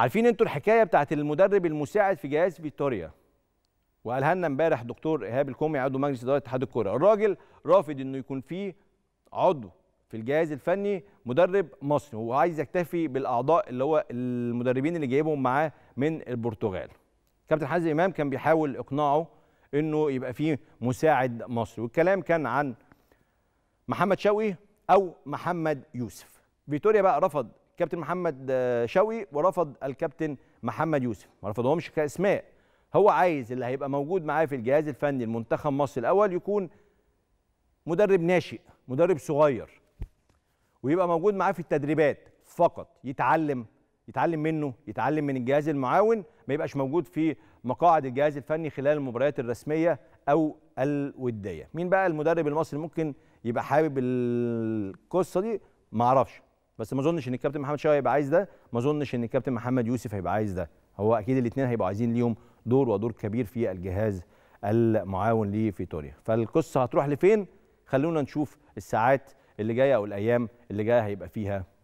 عارفين انتوا الحكايه بتاعت المدرب المساعد في جهاز فيتوريا وقالها لنا امبارح دكتور ايهاب الكومي عضو مجلس اداره اتحاد الكوره الراجل رافض انه يكون فيه عضو في الجهاز الفني مدرب مصري وهو عايز يكتفي بالاعضاء اللي هو المدربين اللي جايبهم معاه من البرتغال كابتن حازم امام كان بيحاول اقناعه انه يبقى فيه مساعد مصري والكلام كان عن محمد شوقي او محمد يوسف فيتوريا بقى رفض كابتن محمد آه، شوقي ورفض الكابتن محمد يوسف ما رفضهمش كاسماء هو عايز اللي هيبقى موجود معاه في الجهاز الفني المنتخب مصر الاول يكون مدرب ناشئ مدرب صغير ويبقى موجود معاه في التدريبات فقط يتعلم يتعلم منه يتعلم من الجهاز المعاون ما يبقاش موجود في مقاعد الجهاز الفني خلال المباريات الرسميه او الوديه مين بقى المدرب المصري ممكن يبقى حابب القصه دي معرفش بس ما اظنش ان الكابتن محمد شوقي هيبقى عايز ده ما اظنش ان الكابتن محمد يوسف هيبقى عايز ده هو اكيد الاثنين هيبقوا عايزين ليهم دور ودور كبير في الجهاز المعاون لفيتوريا فالقصه هتروح لفين خلونا نشوف الساعات اللي جايه او الايام اللي جايه هيبقى فيها